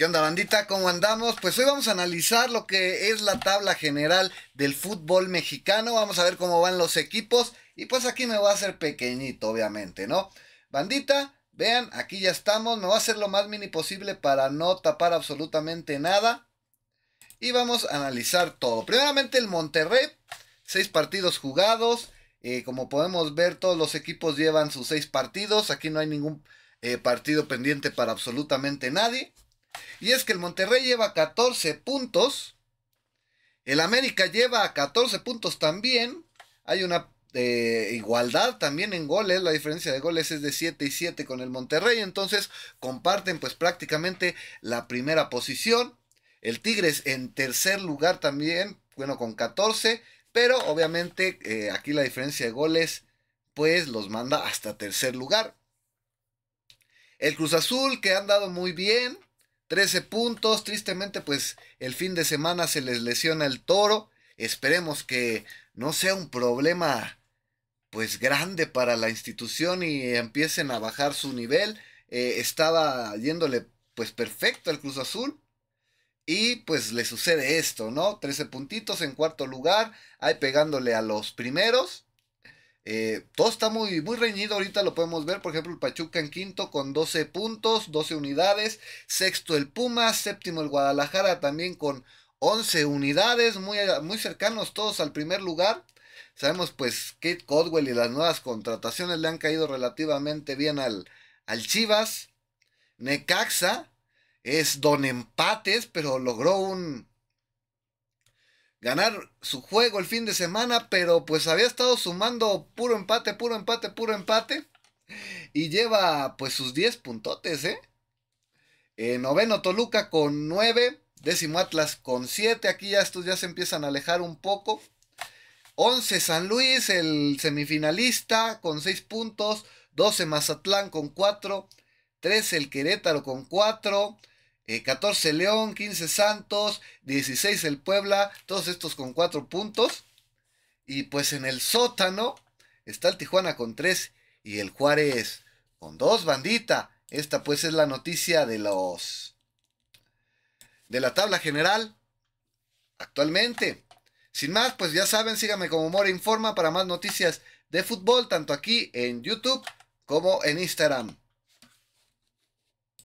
¿Qué onda, bandita? ¿Cómo andamos? Pues hoy vamos a analizar lo que es la tabla general del fútbol mexicano. Vamos a ver cómo van los equipos. Y pues aquí me voy a hacer pequeñito, obviamente, ¿no? Bandita, vean, aquí ya estamos. Me voy a hacer lo más mini posible para no tapar absolutamente nada. Y vamos a analizar todo. Primeramente el Monterrey. Seis partidos jugados. Eh, como podemos ver, todos los equipos llevan sus seis partidos. Aquí no hay ningún eh, partido pendiente para absolutamente nadie. Y es que el Monterrey lleva 14 puntos. El América lleva 14 puntos también. Hay una eh, igualdad también en goles. La diferencia de goles es de 7 y 7 con el Monterrey. Entonces comparten pues prácticamente la primera posición. El Tigres en tercer lugar también. Bueno, con 14. Pero obviamente eh, aquí la diferencia de goles pues los manda hasta tercer lugar. El Cruz Azul que han dado muy bien. 13 puntos. Tristemente, pues el fin de semana se les lesiona el toro. Esperemos que no sea un problema pues grande para la institución y empiecen a bajar su nivel. Eh, estaba yéndole pues perfecto al Cruz Azul. Y pues le sucede esto, ¿no? 13 puntitos en cuarto lugar, ahí pegándole a los primeros. Eh, todo está muy, muy reñido, ahorita lo podemos ver, por ejemplo, el Pachuca en quinto con 12 puntos, 12 unidades, sexto el Pumas, séptimo el Guadalajara también con 11 unidades, muy, muy cercanos todos al primer lugar. Sabemos pues que Codwell y las nuevas contrataciones le han caído relativamente bien al, al Chivas. Necaxa es don empates, pero logró un, ganar su juego el fin de semana, pero pues había estado sumando puro empate, puro empate, puro empate. Y lleva pues sus 10 puntotes, ¿eh? ¿eh? noveno Toluca con 9, décimo Atlas con 7, aquí ya estos ya se empiezan a alejar un poco. 11 San Luis, el semifinalista con 6 puntos, 12 Mazatlán con 4, 13 el Querétaro con 4, 14 eh, León, 15 Santos, 16 el Puebla, todos estos con 4 puntos. Y pues en el sótano está el Tijuana con 3 y el Juárez con 2, bandita. Esta pues es la noticia de los... de la tabla general actualmente. Sin más, pues ya saben, síganme como More Informa para más noticias de fútbol, tanto aquí en YouTube como en Instagram.